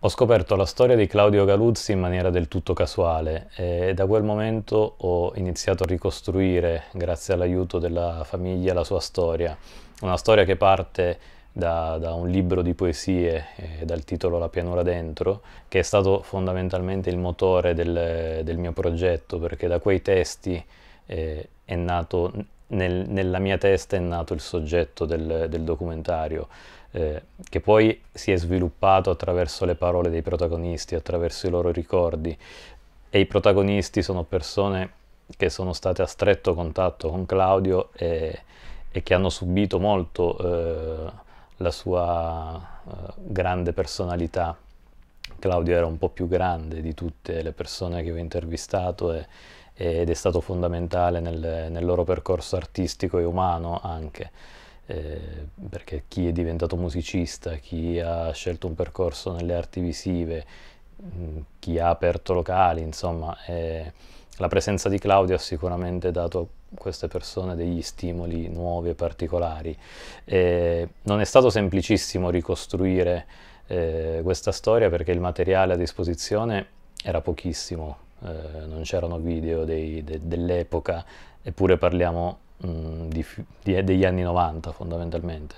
Ho scoperto la storia di Claudio Galuzzi in maniera del tutto casuale e da quel momento ho iniziato a ricostruire, grazie all'aiuto della famiglia, la sua storia. Una storia che parte da, da un libro di poesie eh, dal titolo La pianura dentro, che è stato fondamentalmente il motore del, del mio progetto, perché da quei testi eh, è nato nel, nella mia testa è nato il soggetto del, del documentario, eh, che poi si è sviluppato attraverso le parole dei protagonisti, attraverso i loro ricordi. E i protagonisti sono persone che sono state a stretto contatto con Claudio e, e che hanno subito molto eh, la sua eh, grande personalità. Claudio era un po' più grande di tutte le persone che ho intervistato e, ed è stato fondamentale nel, nel loro percorso artistico e umano anche. Eh, perché chi è diventato musicista, chi ha scelto un percorso nelle arti visive, mm, chi ha aperto locali, insomma, eh, la presenza di Claudio ha sicuramente dato a queste persone degli stimoli nuovi e particolari. Eh, non è stato semplicissimo ricostruire eh, questa storia perché il materiale a disposizione era pochissimo, eh, non c'erano video dei, de, dell'epoca, eppure parliamo mh, mm, di, di, eh, degli anni 90 fondamentalmente.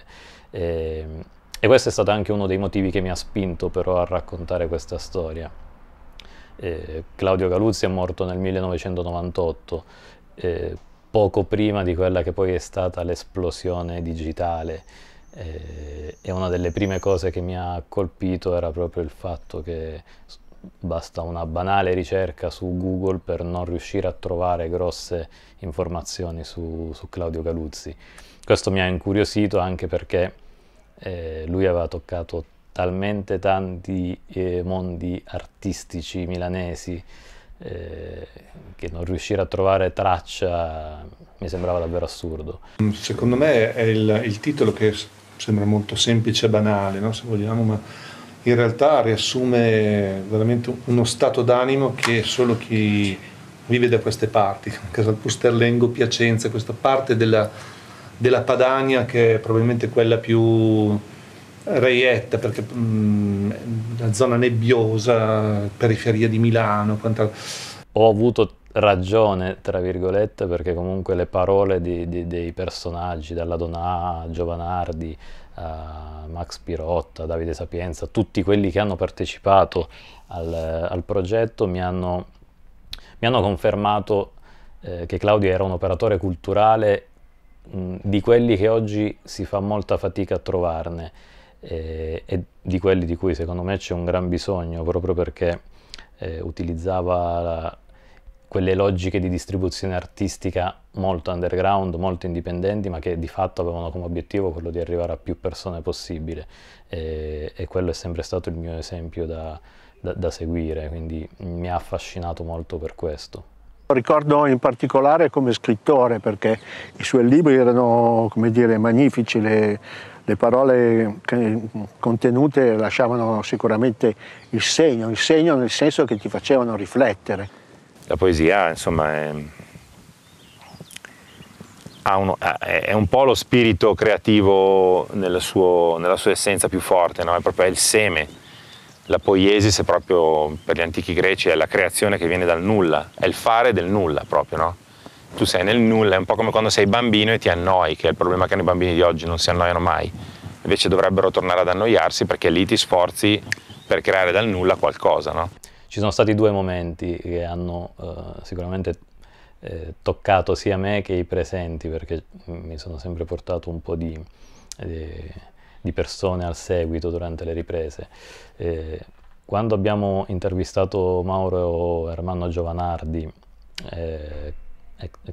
E, ehm, e, questo è stato anche uno dei motivi che mi ha spinto però a raccontare questa storia. Eh, Claudio Galuzzi è morto nel 1998, eh, poco prima di quella che poi è stata l'esplosione digitale. Eh, e una delle prime cose che mi ha colpito era proprio il fatto che basta una banale ricerca su Google per non riuscire a trovare grosse informazioni su, su Claudio Galuzzi. Questo mi ha incuriosito anche perché eh, lui aveva toccato talmente tanti eh, mondi artistici milanesi eh, che non riuscire a trovare traccia mi sembrava davvero assurdo. Mm, secondo me è il, il titolo che sembra molto semplice e banale, no? se vogliamo, ma in realtà riassume veramente uno stato d'animo che solo chi vive da queste parti, Casalpusterlengo, Piacenza, questa parte della, della, Padania che è probabilmente quella più reietta, perché mh, mm, la zona nebbiosa, periferia di Milano. Quanta... Ho avuto ragione, tra virgolette, perché comunque le parole di, di, dei personaggi, dalla Donà, Giovanardi, uh, Max Pirotta, Davide Sapienza, tutti quelli che hanno partecipato al, al progetto mi hanno, mi hanno confermato eh, che Claudio era un operatore culturale mh, mm, di quelli che oggi si fa molta fatica a trovarne eh, e di quelli di cui secondo me c'è un gran bisogno proprio perché eh, utilizzava la, quelle logiche di distribuzione artistica molto underground, molto indipendenti, ma che di fatto avevano come obiettivo quello di arrivare a più persone possibile. E, e quello è sempre stato il mio esempio da, da, da seguire, quindi mi ha affascinato molto per questo. Ricordo in particolare come scrittore perché i suoi libri erano come dire, magnifici, le, le, parole contenute lasciavano sicuramente il segno, il segno nel senso che ti facevano riflettere la poesia insomma è, uno, è un po' lo spirito creativo nel suo, nella sua essenza più forte, no? è proprio il seme. La poiesis è proprio per gli antichi greci è la creazione che viene dal nulla, è il fare del nulla proprio, no? Tu sei nel nulla, è un po' come quando sei bambino e ti annoi, che è il problema che hanno i bambini di oggi, non si annoiano mai. Invece dovrebbero tornare ad annoiarsi perché lì ti sforzi per creare dal nulla qualcosa, no? Ci sono stati due momenti che hanno eh, sicuramente eh, toccato sia me che i presenti, perché mi sono sempre portato un po' di, eh, di persone al seguito durante le riprese. Eh, quando abbiamo intervistato Mauro Ermanno Giovanardi, eh,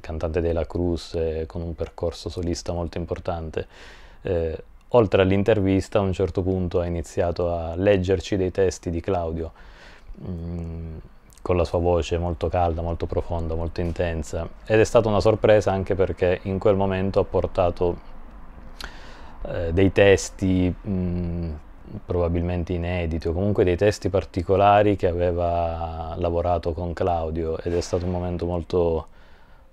cantante della Cruz, eh, con un percorso solista molto importante, oltre all'intervista a un certo punto ha iniziato a leggerci dei testi di Claudio Mm, con la sua voce molto calda, molto profonda, molto intensa ed è stata una sorpresa anche perché in quel momento ha portato eh, dei testi mh, mm, probabilmente inediti o comunque dei testi particolari che aveva lavorato con Claudio ed è stato un momento molto,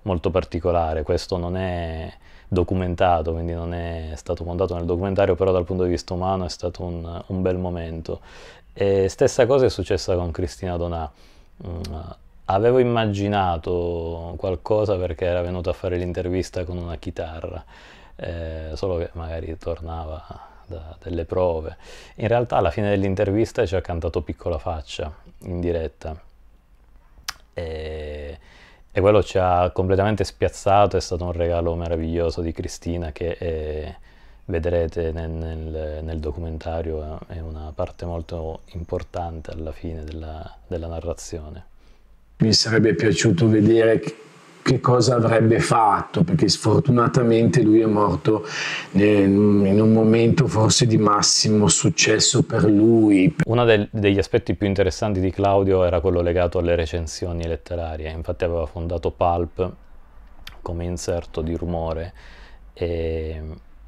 molto particolare, questo non è documentato, quindi non è stato montato nel documentario, però dal punto di vista umano è stato un, un bel momento. E stessa cosa è successa con Cristina Donà. Mm, avevo immaginato qualcosa perché era venuta a fare l'intervista con una chitarra, eh, solo che magari tornava da delle prove. In realtà alla fine dell'intervista ci ha cantato Piccola Faccia in diretta. E, e quello ci ha completamente spiazzato, è stato un regalo meraviglioso di Cristina che è vedrete nel, nel, nel, documentario eh, è una parte molto importante alla fine della, della narrazione. Mi sarebbe piaciuto vedere che cosa avrebbe fatto, perché sfortunatamente lui è morto in un momento forse di massimo successo per lui. Uno del, degli aspetti più interessanti di Claudio era quello legato alle recensioni letterarie, infatti aveva fondato Pulp come inserto di rumore e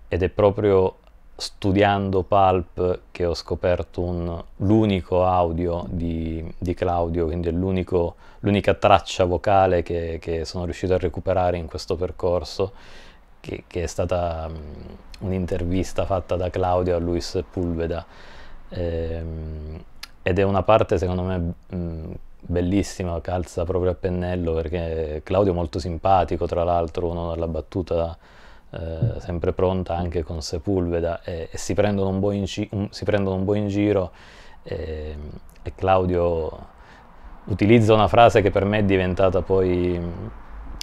ed è proprio studiando Pulp che ho scoperto un, l'unico audio di, di Claudio, quindi è l'unica traccia vocale che, che, sono riuscito a recuperare in questo percorso, che, che è stata un'intervista fatta da Claudio a Luis Pulveda. Ehm, ed è una parte secondo me bellissima, calza proprio a pennello perché Claudio è molto simpatico, tra l'altro uno dalla battuta eh, sempre pronta anche con Sepulveda e, e si, prendono un po in, gi- un, un po in giro e, ehm, e Claudio utilizza una frase che per me è diventata poi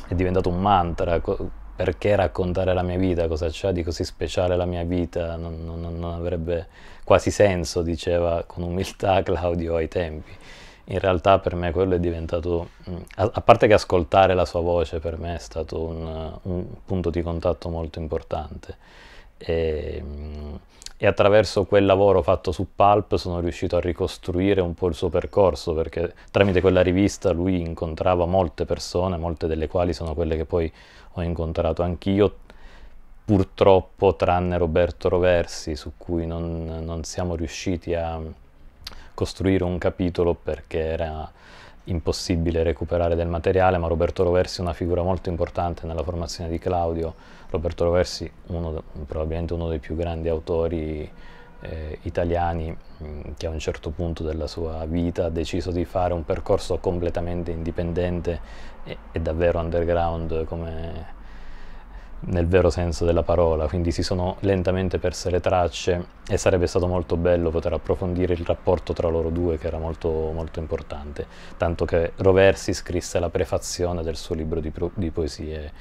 è diventato un mantra co- perché raccontare la mia vita cosa c'è di così speciale la mia vita non, non, non avrebbe quasi senso diceva con umiltà Claudio ai tempi in realtà per me quello è diventato, mm, a, a, parte che ascoltare la sua voce per me è stato un, un punto di contatto molto importante. E, mm, e, attraverso quel lavoro fatto su Pulp sono riuscito a ricostruire un po' il suo percorso, perché tramite quella rivista lui incontrava molte persone, molte delle quali sono quelle che poi ho incontrato anch'io, purtroppo tranne Roberto Roversi, su cui non, non siamo riusciti a costruire un capitolo perché era impossibile recuperare del materiale, ma Roberto Roversi è una figura molto importante nella formazione di Claudio. Roberto Roversi, uno, probabilmente uno dei più grandi autori eh, italiani mm, che a un certo punto della sua vita ha deciso di fare un percorso completamente indipendente e, e davvero underground come, nel vero senso della parola, quindi si sono lentamente perse le tracce e sarebbe stato molto bello poter approfondire il rapporto tra loro due che era molto, molto importante, tanto che Roversi scrisse la prefazione del suo libro di, di poesie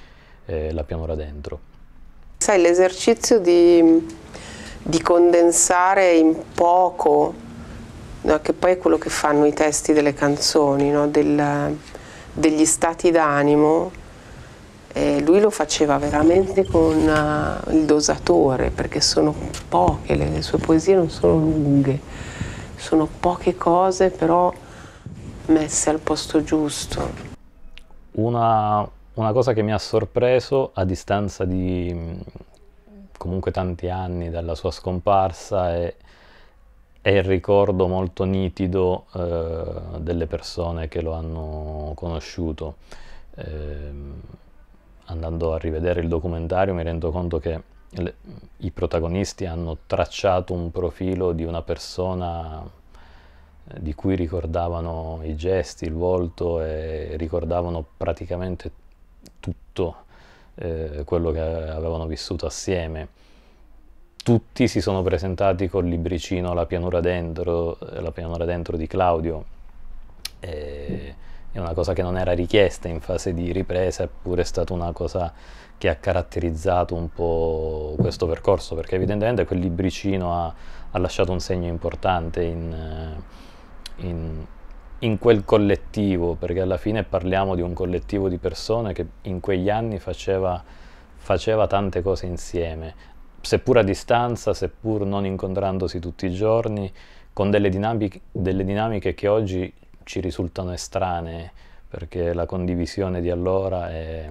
eh, La pianura dentro. Sai, l'esercizio di, di condensare in poco, no, che poi è quello che fanno i testi delle canzoni, no, del, degli stati d'animo, eh, lui lo faceva veramente con uh, il dosatore perché sono poche, le, le sue poesie non sono lunghe, sono poche cose però messe al posto giusto. Una, una cosa che mi ha sorpreso a distanza di mm, comunque tanti anni dalla sua scomparsa è, è il ricordo molto nitido eh, delle persone che lo hanno conosciuto. Eh, andando a rivedere il documentario mi rendo conto che le, i protagonisti hanno tracciato un profilo di una persona eh, di cui ricordavano i gesti, il volto e ricordavano praticamente tutto eh, quello che avevano vissuto assieme. Tutti si sono presentati col libricino La pianura dentro, la pianura dentro di Claudio. E è una cosa che non era richiesta in fase di ripresa, eppure è stata una cosa che ha caratterizzato un po' questo percorso, perché evidentemente quel libricino ha, ha lasciato un segno importante in, eh, in, in quel collettivo, perché alla fine parliamo di un collettivo di persone che in quegli anni faceva, faceva tante cose insieme, seppur a distanza, seppur non incontrandosi tutti i giorni, con delle dinamiche, delle dinamiche che oggi ci risultano estranee perché la condivisione di allora è,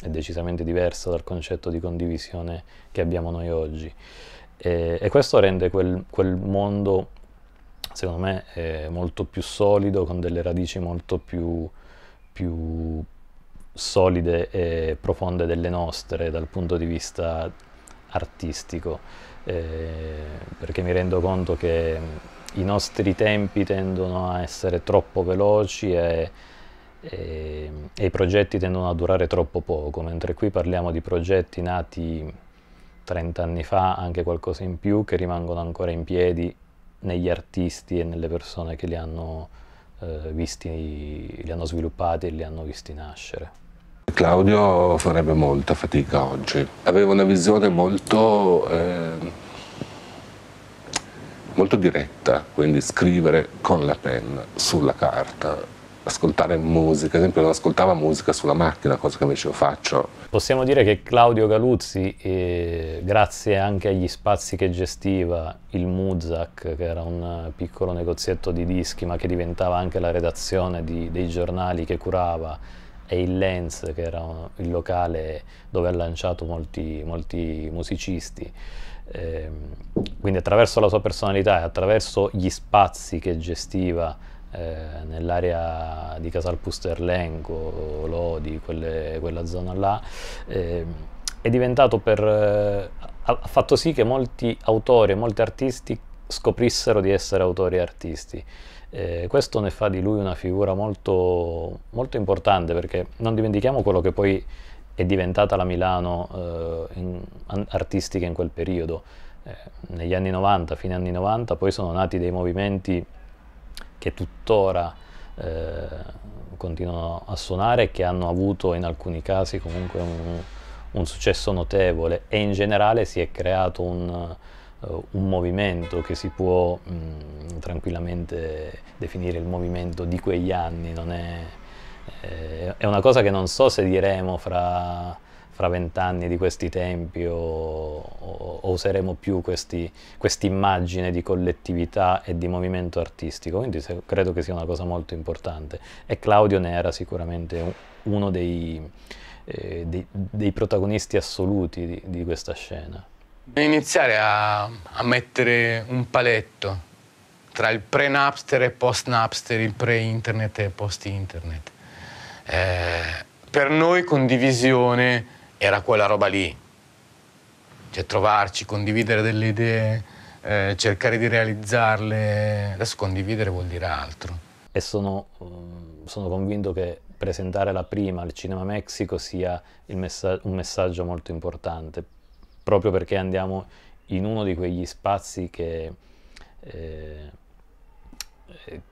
è decisamente diversa dal concetto di condivisione che abbiamo noi oggi. E, e questo rende quel, quel mondo, secondo me, eh, molto più solido, con delle radici molto più, più solide e profonde delle nostre dal punto di vista artistico, eh, perché mi rendo conto che mm, i nostri tempi tendono a essere troppo veloci e, e, e i progetti tendono a durare troppo poco, mentre qui parliamo di progetti nati 30 anni fa, anche qualcosa in più, che rimangono ancora in piedi negli artisti e nelle persone che li hanno, eh, visti, li hanno sviluppati e li hanno visti nascere. Claudio farebbe molta fatica oggi. Aveva una visione molto, eh, molto diretta, quindi scrivere con la penna, sulla carta, ascoltare musica, ad esempio non ascoltava musica sulla macchina, cosa che invece io faccio. Possiamo dire che Claudio Galuzzi, eh, grazie anche agli spazi che gestiva, il Muzak, che era un piccolo negozietto di dischi, ma che diventava anche la redazione di, dei giornali che curava, e il Lens, che era il locale dove ha lanciato molti, molti musicisti. Eh, quindi attraverso la sua personalità e attraverso gli spazi che gestiva eh, nell'area di Casal Pusterlenco, Lodi, quelle, quella zona là, eh, è diventato per... Eh, ha fatto sì che molti autori e molti artisti scoprissero di essere autori e artisti. Eh, questo ne fa di lui una figura molto, molto, importante perché non dimentichiamo quello che poi è diventata la Milano eh, in, an, artistica in quel periodo. Eh, negli anni 90, fine anni 90, poi sono nati dei movimenti che tuttora eh, continuano a suonare e che hanno avuto in alcuni casi comunque un, un successo notevole e in generale si è creato un, eh, un movimento che si può... Mh, tranquillamente definire il movimento di quegli anni, è, eh, è, una cosa che non so se diremo fra vent'anni di questi tempi o, o, o useremo più quest'immagine di collettività e di movimento artistico, quindi se, credo che sia una cosa molto importante e Claudio ne era sicuramente uno dei, eh, dei, dei, protagonisti assoluti di, di questa scena. Iniziare a, a mettere un paletto tra il pre-Napster e post-Napster, il pre-internet e post-internet. Eh, per noi condivisione era quella roba lì, cioè trovarci, condividere delle idee, eh, cercare di realizzarle. Adesso condividere vuol dire altro. E sono, mm, sono convinto che presentare la prima al Cinema Mexico sia messa un messaggio molto importante, proprio perché andiamo in uno di quegli spazi che eh,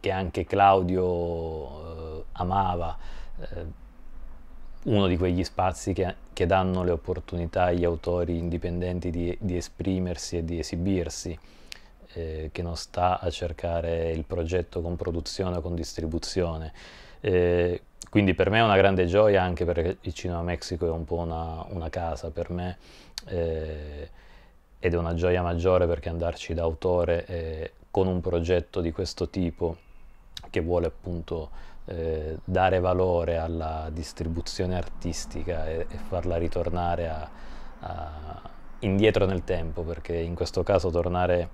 che anche Claudio eh, amava, eh, uno di quegli spazi che, che, danno le opportunità agli autori indipendenti di, di esprimersi e di esibirsi, eh, che non sta a cercare il progetto con produzione o con distribuzione. Eh, quindi per me è una grande gioia anche perché il Cinema Mexico è un po' una, una casa per me eh, ed è una gioia maggiore perché andarci da autore è con un progetto di questo tipo che vuole appunto eh, dare valore alla distribuzione artistica e, e farla ritornare a, a indietro nel tempo, perché in questo caso tornare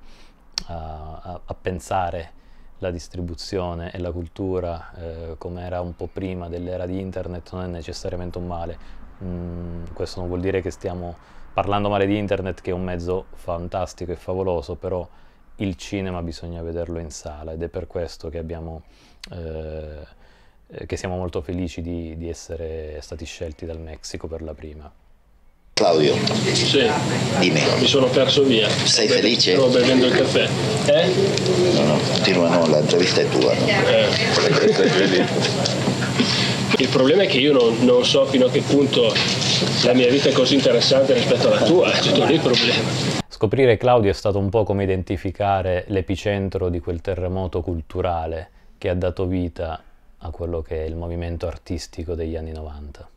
a, a, a pensare la distribuzione e la cultura eh, come era un po' prima dell'era di internet non è necessariamente un male. Mm, questo non vuol dire che stiamo parlando male di internet, che è un mezzo fantastico e favoloso, però il cinema bisogna vederlo in sala ed è per questo che, abbiamo, eh, che siamo molto felici di, di, essere stati scelti dal Messico per la prima. Claudio, sì. dimmi. Mi sono perso via. Sei Beh, felice? Stavo bevendo il caffè. Eh? No, no, continua, no, l'intervista è tua. No? Eh. Il problema è che io non, non, so fino a che punto la mia vita è così interessante rispetto alla tua, è tutto lì il problema. Scoprire Claudio è stato un po' come identificare l'epicentro di quel terremoto culturale che ha dato vita a quello che è il movimento artistico degli anni 90.